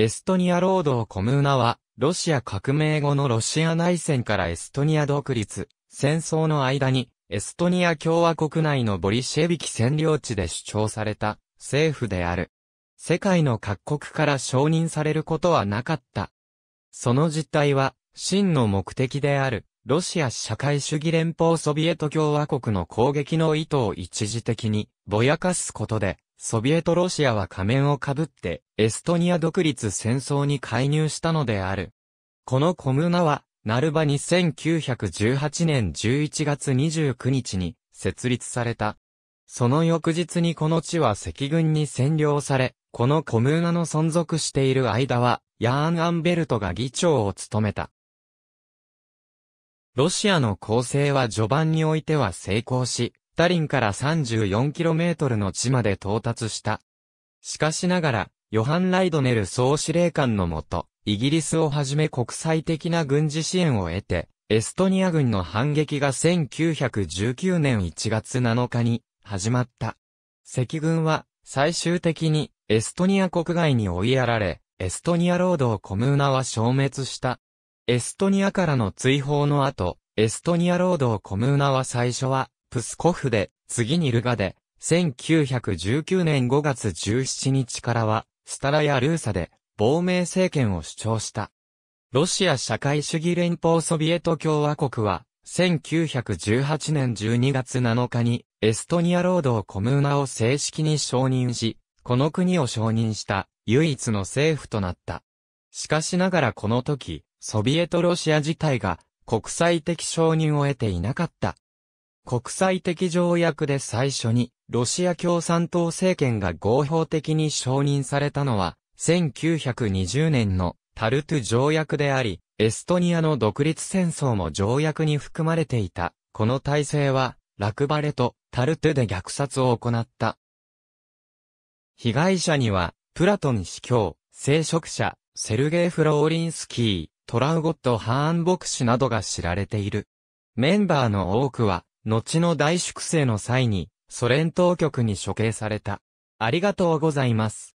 エストニア労働コムーナは、ロシア革命後のロシア内戦からエストニア独立、戦争の間に、エストニア共和国内のボリシェビキ占領地で主張された政府である。世界の各国から承認されることはなかった。その実態は、真の目的である、ロシア社会主義連邦ソビエト共和国の攻撃の意図を一時的にぼやかすことで、ソビエトロシアは仮面をかぶって、エストニア独立戦争に介入したのである。このコムナは、ナルバに1918年11月29日に設立された。その翌日にこの地は赤軍に占領され、このコムーナの存続している間は、ヤーン・アンベルトが議長を務めた。ロシアの構成は序盤においては成功し、タリンから 34km の地まで到達した。しかしながら、ヨハン・ライドネル総司令官のもと、イギリスをはじめ国際的な軍事支援を得て、エストニア軍の反撃が1919年1月7日に始まった。赤軍は最終的にエストニア国外に追いやられ、エストニア労働コムーナは消滅した。エストニアからの追放の後、エストニア労働コムーナは最初はプスコフで、次にルガで、1919年5月17日からは、スタラやルーサで、亡命政権を主張した。ロシア社会主義連邦ソビエト共和国は、1918年12月7日に、エストニア労働コムーナを正式に承認し、この国を承認した唯一の政府となった。しかしながらこの時、ソビエトロシア自体が国際的承認を得ていなかった国際的条約で最初に、ロシア共産党政権が合法的に承認されたのは、1920年のタルトゥ条約であり、エストニアの独立戦争も条約に含まれていた。この体制は、落馬レとタルトゥで虐殺を行った。被害者には、プラトン司教、聖職者、セルゲイ・フローリンスキー、トラウゴット・ハーン牧師などが知られている。メンバーの多くは、後の大粛清の際に、ソ連当局に処刑された。ありがとうございます。